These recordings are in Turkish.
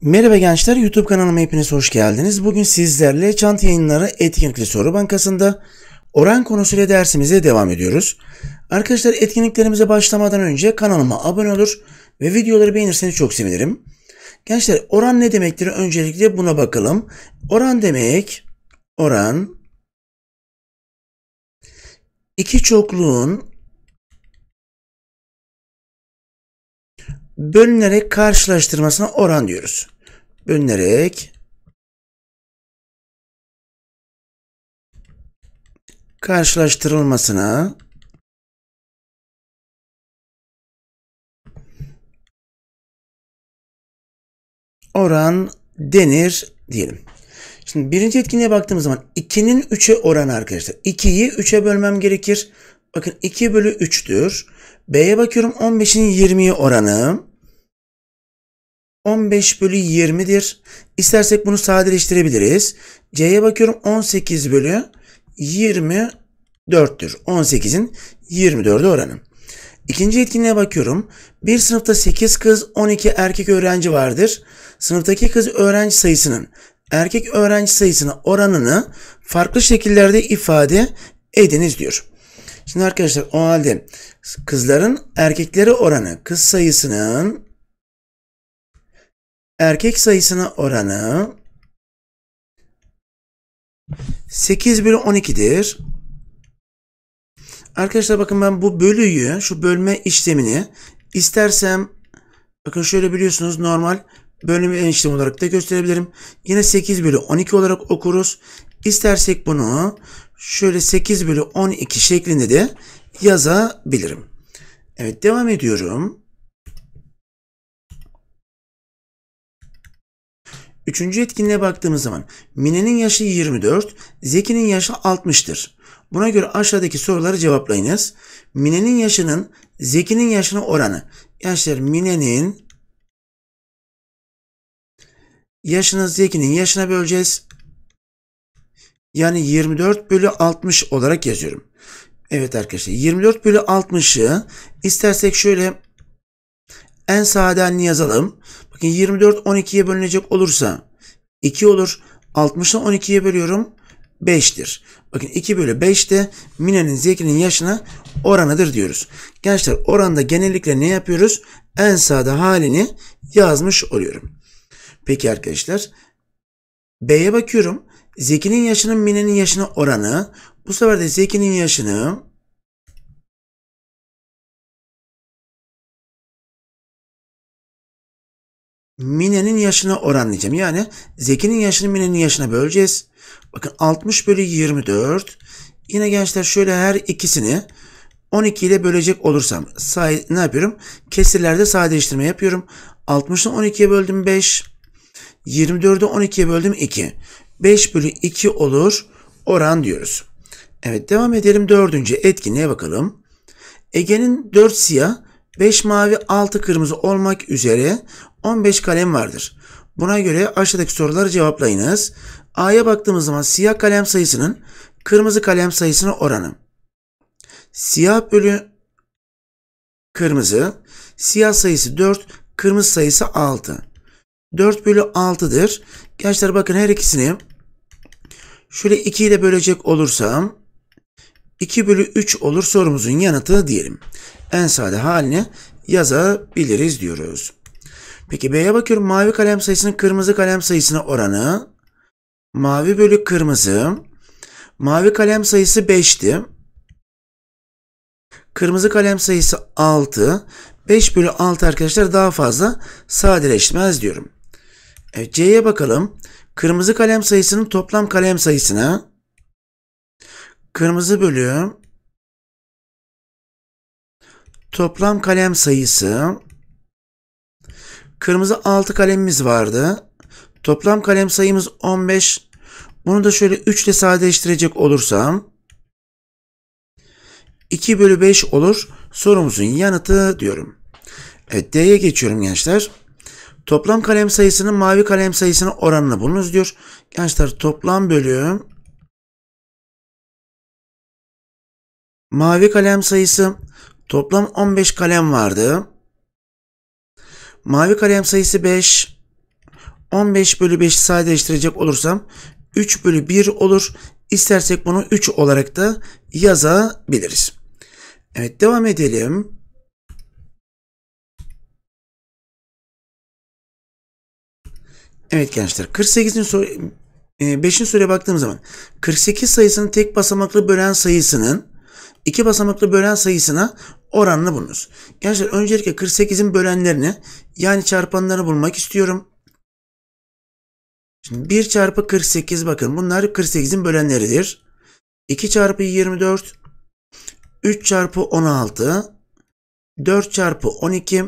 Merhaba gençler YouTube kanalıma hepiniz hoş geldiniz. Bugün sizlerle Çant Yayınları Etkinlikli Soru Bankası'nda oran konusuyla dersimize devam ediyoruz. Arkadaşlar etkinliklerimize başlamadan önce kanalıma abone olur ve videoları beğenirseniz çok sevinirim. Gençler oran ne demektir? Öncelikle buna bakalım. Oran demek oran iki çokluğun bölünerek karşılaştırmasına oran diyoruz. Bölünerek karşılaştırılmasına oran denir diyelim. Şimdi birinci etkinliğe baktığımız zaman 2'nin 3'e oranı arkadaşlar. 2'yi 3'e bölmem gerekir. Bakın 2 bölü 3'tür. B'ye bakıyorum 15'in 20'yi oranı. 15 bölü 20'dir. İstersek bunu sadeleştirebiliriz. C'ye bakıyorum 18 bölü 24'tür. 18'in 24'e oranı. İkinci etkinliğe bakıyorum. Bir sınıfta 8 kız 12 erkek öğrenci vardır. Sınıftaki kız öğrenci sayısının erkek öğrenci sayısına oranını farklı şekillerde ifade ediniz diyor. Şimdi arkadaşlar o halde kızların erkekleri oranı kız sayısının erkek sayısına oranı 8 bölü 12'dir. Arkadaşlar bakın ben bu bölüyü, şu bölme işlemini istersem bakın şöyle biliyorsunuz normal bölme en işlem olarak da gösterebilirim. Yine 8 bölü 12 olarak okuruz. İstersek bunu şöyle 8 bölü 12 şeklinde de yazabilirim. Evet devam ediyorum. Üçüncü etkinliğe baktığımız zaman Mine'nin yaşı 24, Zeki'nin yaşı 60'tır. Buna göre aşağıdaki soruları cevaplayınız. Mine'nin yaşının Zeki'nin yaşına oranı. Gençler Mine'nin yaşını Zeki'nin yaşına böleceğiz. Yani 24 bölü 60 olarak yazıyorum. Evet arkadaşlar 24 bölü 60'ı istersek şöyle en sade yazalım. Bakın 24 12'ye bölünecek olursa 2 olur. 60'ı 12'ye bölüyorum 5'tir. Bakın 2 bölü 5 de Mine'nin Zeki'nin yaşına oranıdır diyoruz. Gençler oranda genellikle ne yapıyoruz? En sade halini yazmış oluyorum. Peki arkadaşlar B'ye bakıyorum. Zeki'nin yaşının Mine'nin yaşına oranı. Bu sefer de Zeki'nin yaşını Mine'nin yaşına oranlayacağım. Yani Zeki'nin yaşını Mine'nin yaşına böleceğiz. Bakın 60 bölü 24. Yine gençler şöyle her ikisini 12 ile bölecek olursam say ne yapıyorum? Kesirlerde sadeleştirme yapıyorum. 60'ı 12'ye böldüm 5. 24'ü 12'ye böldüm 2. 5 bölü 2 olur oran diyoruz. Evet devam edelim dördüncü etkinliğe bakalım. Ege'nin 4 siyah, 5 mavi, 6 kırmızı olmak üzere 15 kalem vardır. Buna göre aşağıdaki soruları cevaplayınız. A'ya baktığımız zaman siyah kalem sayısının kırmızı kalem sayısına oranı. Siyah bölü kırmızı, siyah sayısı 4, kırmızı sayısı 6. 4 bölü 6'dır. Gençler bakın her ikisini şöyle 2'yi ile bölecek olursam 2 bölü 3 olur sorumuzun yanıtı diyelim. En sade halini yazabiliriz diyoruz. Peki B'ye bakıyorum. Mavi kalem sayısının kırmızı kalem sayısına oranı. Mavi bölü kırmızı. Mavi kalem sayısı 5'ti. Kırmızı kalem sayısı 6. 5 bölü 6 arkadaşlar daha fazla sadeleşmez diyorum. Evet, C'ye bakalım. Kırmızı kalem sayısının toplam kalem sayısına kırmızı bölü toplam kalem sayısı kırmızı 6 kalemimiz vardı. Toplam kalem sayımız 15. Bunu da şöyle 3 ile sadeleştirecek olursam 2 bölü 5 olur. Sorumuzun yanıtı diyorum. Evet D'ye geçiyorum gençler. Toplam kalem sayısının mavi kalem sayısına oranını bulunuz diyor. Gençler toplam bölü mavi kalem sayısı toplam 15 kalem vardı. Mavi kalem sayısı 5. 15 bölü 5'i sadeleştirecek olursam 3 bölü 1 olur. İstersek bunu 3 olarak da yazabiliriz. Evet devam edelim. Evet gençler 48'in soru 5. E, soruya baktığım zaman 48 sayısının tek basamaklı bölen sayısının iki basamaklı bölen sayısına oranını bulunuz. Gençler öncelikle 48'in bölenlerini yani çarpanlarını bulmak istiyorum. Şimdi 1 çarpı 48 bakın bunlar 48'in bölenleridir. 2 çarpı 24, 3 çarpı 16, 4 çarpı 12,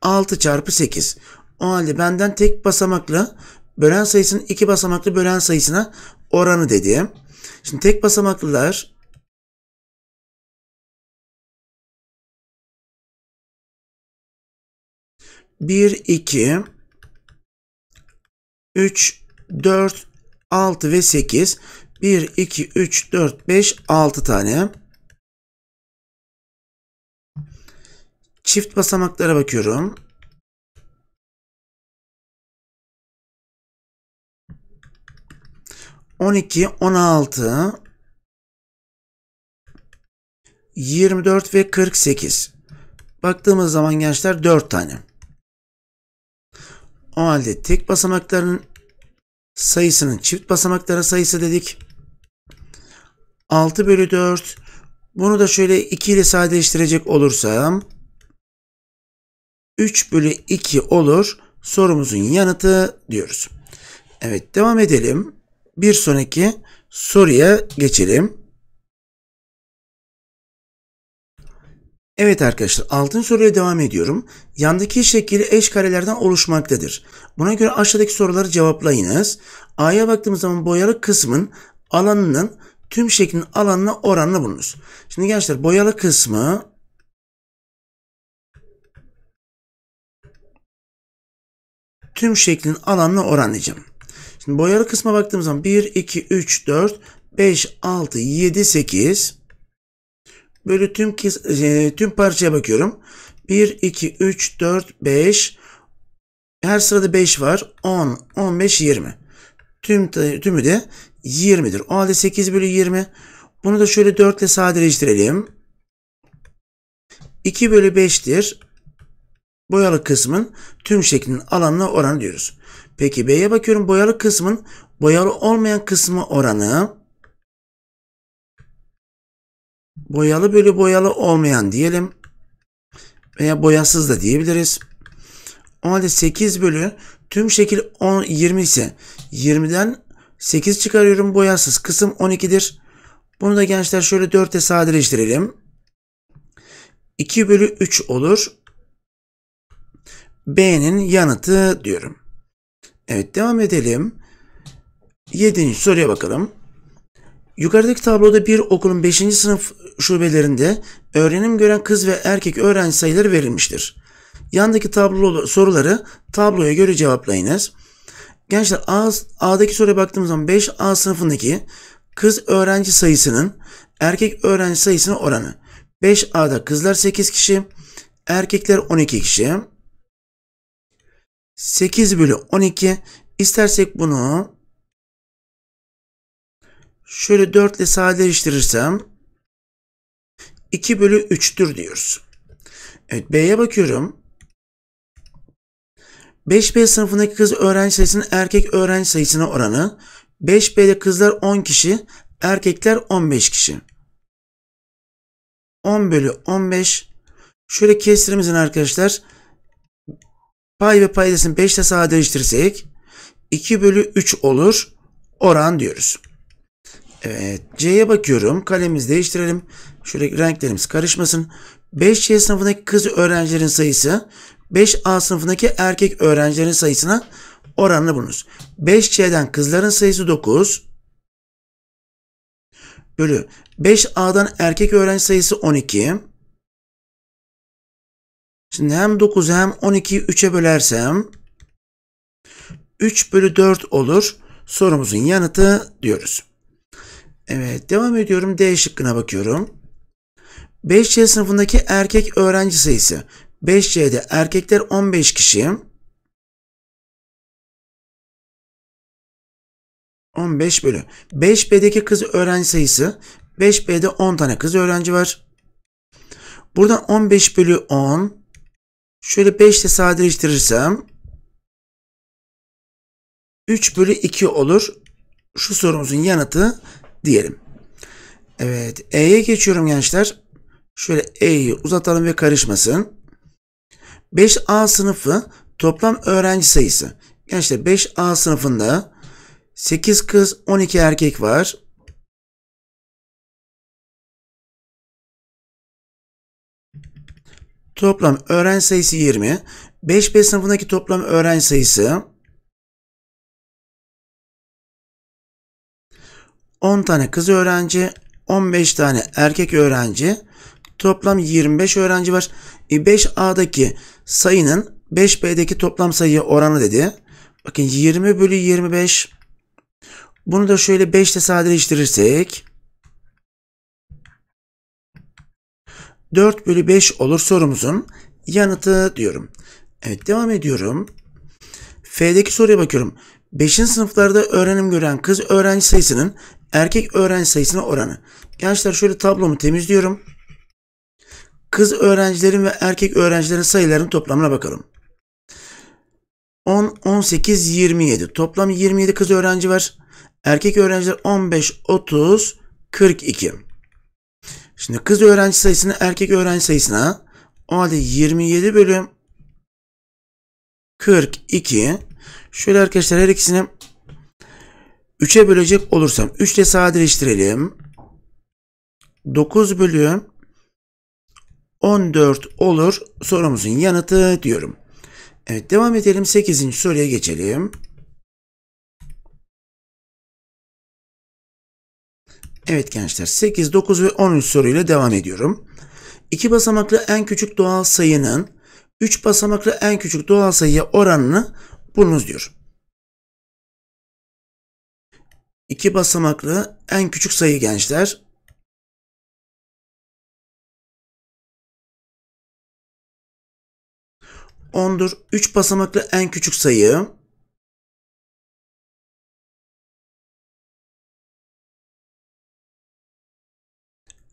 6 çarpı 8. O halde benden tek basamaklı bölen sayısının iki basamaklı bölen sayısına oranı dediğim. Şimdi tek basamaklılar bir, iki, üç, dört, altı ve sekiz. Bir, iki, üç, dört, beş, altı tane. Çift basamaklara bakıyorum. 12, 16, 24 ve 48. Baktığımız zaman gençler 4 tane. O halde tek basamakların sayısının çift basamaklara sayısı dedik. 6 bölü 4. Bunu da şöyle 2 ile sadeleştirecek olursam 3 bölü 2 olur. Sorumuzun yanıtı diyoruz. Evet devam edelim bir sonraki soruya geçelim. Evet arkadaşlar altın soruya devam ediyorum. Yandaki şekil eş karelerden oluşmaktadır. Buna göre aşağıdaki soruları cevaplayınız. A'ya baktığımız zaman boyalı kısmın alanının tüm şeklin alanına oranla bulunuz. Şimdi gençler boyalı kısmı tüm şeklin alanına oranlayacağım. Şimdi boyalı kısma baktığım zaman 1, 2, 3, 4, 5, 6, 7, 8 böyle tüm, e, tüm parçaya bakıyorum. 1, 2, 3, 4, 5 her sırada 5 var. 10, 15, 20. Tüm, tümü de 20'dir. O halde 8 bölü 20. Bunu da şöyle 4 ile sadeleştirelim. 2 bölü 5'tir. Boyalı kısmın tüm şeklinin alanına oranı diyoruz. Peki B'ye bakıyorum. Boyalı kısmın boyalı olmayan kısmı oranı boyalı bölü boyalı olmayan diyelim. Veya boyasız da diyebiliriz. O halde 8 bölü tüm şekil 10, 20 ise 20'den 8 çıkarıyorum. Boyasız kısım 12'dir. Bunu da gençler şöyle 4'e sadeleştirelim. 2 bölü 3 olur. B'nin yanıtı diyorum. Evet devam edelim. 7. soruya bakalım. Yukarıdaki tabloda bir okulun 5. sınıf şubelerinde öğrenim gören kız ve erkek öğrenci sayıları verilmiştir. Yandaki tablo soruları tabloya göre cevaplayınız. Gençler A, A'daki soruya baktığımız zaman 5A sınıfındaki kız öğrenci sayısının erkek öğrenci sayısına oranı. 5A'da kızlar 8 kişi, erkekler 12 kişi. 8 bölü 12 istersek bunu şöyle 4 ile sadeleştirirsem 2 bölü 3'tür diyoruz. Evet B'ye bakıyorum. 5B sınıfındaki kız öğrenci sayısının erkek öğrenci sayısına oranı 5B'de kızlar 10 kişi, erkekler 15 kişi. 10 bölü 15 şöyle kestirimizin arkadaşlar Pay ve paydasını 5 ile sağa değiştirirsek 2 bölü 3 olur oran diyoruz. Evet C'ye bakıyorum. Kalemimizi değiştirelim. Şöyle renklerimiz karışmasın. 5C sınıfındaki kız öğrencilerin sayısı 5A sınıfındaki erkek öğrencilerin sayısına oranını bulunuz. 5C'den kızların sayısı 9 bölü 5A'dan erkek öğrenci sayısı 12 Şimdi hem 9 hem 12'yi 3'e bölersem 3 bölü 4 olur. Sorumuzun yanıtı diyoruz. Evet devam ediyorum. D şıkkına bakıyorum. 5C sınıfındaki erkek öğrenci sayısı. 5C'de erkekler 15 kişi. 15 bölü. 5B'deki kız öğrenci sayısı. 5B'de 10 tane kız öğrenci var. Buradan 15 bölü 10. Şöyle 5 ile sadeleştirirsem 3 bölü 2 olur. Şu sorumuzun yanıtı diyelim. Evet E'ye geçiyorum gençler. Şöyle E'yi uzatalım ve karışmasın. 5A sınıfı toplam öğrenci sayısı. Gençler 5A sınıfında 8 kız 12 erkek var. Toplam öğrenci sayısı 20. 5B sınıfındaki toplam öğrenci sayısı 10 tane kız öğrenci, 15 tane erkek öğrenci. Toplam 25 öğrenci var. 5A'daki e, sayının 5B'deki toplam sayıya oranı dedi. Bakın 20 bölü 25. Bunu da şöyle 5 ile sadeleştirirsek 4 bölü 5 olur sorumuzun yanıtı diyorum. Evet devam ediyorum. F'deki soruya bakıyorum. 5. sınıflarda öğrenim gören kız öğrenci sayısının erkek öğrenci sayısına oranı. Gençler şöyle tablomu temizliyorum. Kız öğrencilerin ve erkek öğrencilerin sayılarının toplamına bakalım. 10, 18, 27. Toplam 27 kız öğrenci var. Erkek öğrenciler 15, 30, 42. Şimdi kız öğrenci sayısını erkek öğrenci sayısına o halde 27 bölüm 42 şöyle arkadaşlar her ikisini 3'e bölecek olursam 3 ile sadeleştirelim. 9 bölü 14 olur. Sorumuzun yanıtı diyorum. Evet devam edelim. 8. soruya geçelim. Evet gençler 8, 9 ve 13 soruyla devam ediyorum. 2 basamaklı en küçük doğal sayının 3 basamaklı en küçük doğal sayıya oranını bulunuz diyor. 2 basamaklı en küçük sayı gençler. Ondur. 3 basamaklı en küçük sayı.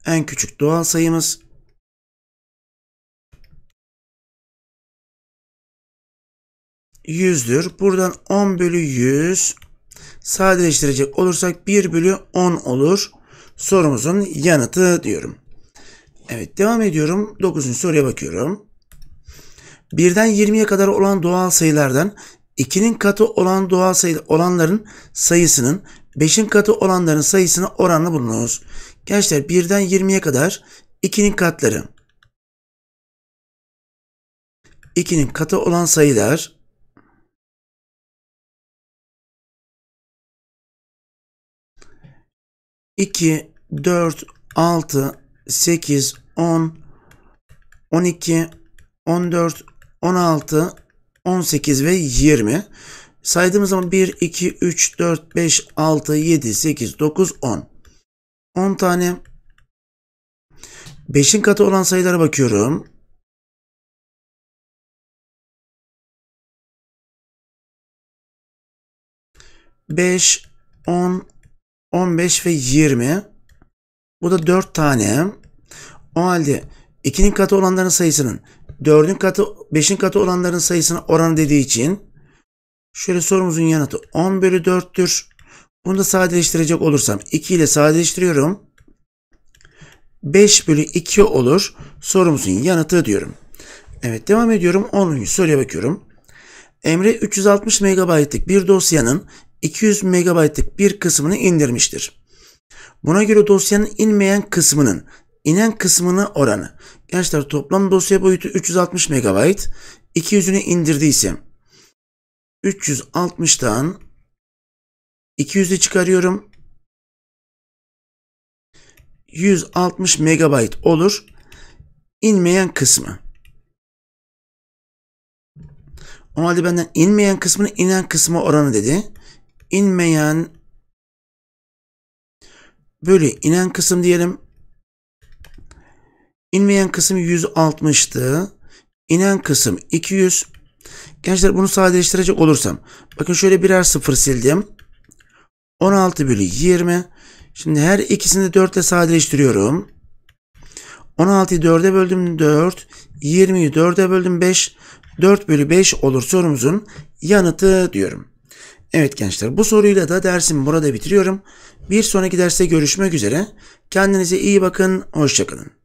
en küçük doğal sayımız. Yüzdür. Buradan 10 bölü 100 sadeleştirecek olursak 1 bölü 10 olur. Sorumuzun yanıtı diyorum. Evet devam ediyorum. 9. soruya bakıyorum. Birden 20'ye kadar olan doğal sayılardan 2'nin katı olan doğal sayı olanların sayısının 5'in katı olanların sayısına oranlı bulunuz. Gençler 1'den 20'ye kadar 2'nin katları. 2'nin katı olan sayılar iki, dört, altı, sekiz, on, on iki, on dört, on altı, on sekiz ve yirmi. Saydığımız zaman bir, iki, üç, dört, beş, altı, yedi, sekiz, dokuz, on. 10 tane 5'in katı olan sayılara bakıyorum. Beş, on, on beş ve yirmi. Bu da dört tane. O halde 2'nin katı olanların sayısının 4'ün katı 5'in katı olanların sayısına oran dediği için şöyle sorumuzun yanıtı 10 bölü 4'tür. Bunu da sadeleştirecek olursam 2 ile sadeleştiriyorum. 5 bölü 2 olur. Sorumuzun yanıtı diyorum. Evet devam ediyorum. 10. soruya bakıyorum. Emre 360 MB'lık bir dosyanın 200 MB'lık bir kısmını indirmiştir. Buna göre dosyanın inmeyen kısmının inen kısmını oranı. Gençler toplam dosya boyutu 360 MB. 200'ünü indirdiyse 360'tan 200'ü çıkarıyorum. 160 megabayt olur. İnmeyen kısmı. O halde benden inmeyen kısmını inen kısmı oranı dedi. İnmeyen bölü inen kısım diyelim. İnmeyen kısım 160'tı. İnen kısım 200. Gençler bunu sadeleştirecek olursam. Bakın şöyle birer sıfır sildim. 16 bölü 20. Şimdi her ikisini 4 ile sadeleştiriyorum. 16'yı 4'e böldüm 4. 20'yi 4'e böldüm 5. 4 bölü 5 olur sorumuzun yanıtı diyorum. Evet gençler bu soruyla da dersimi burada bitiriyorum. Bir sonraki derste görüşmek üzere. Kendinize iyi bakın. Hoşçakalın.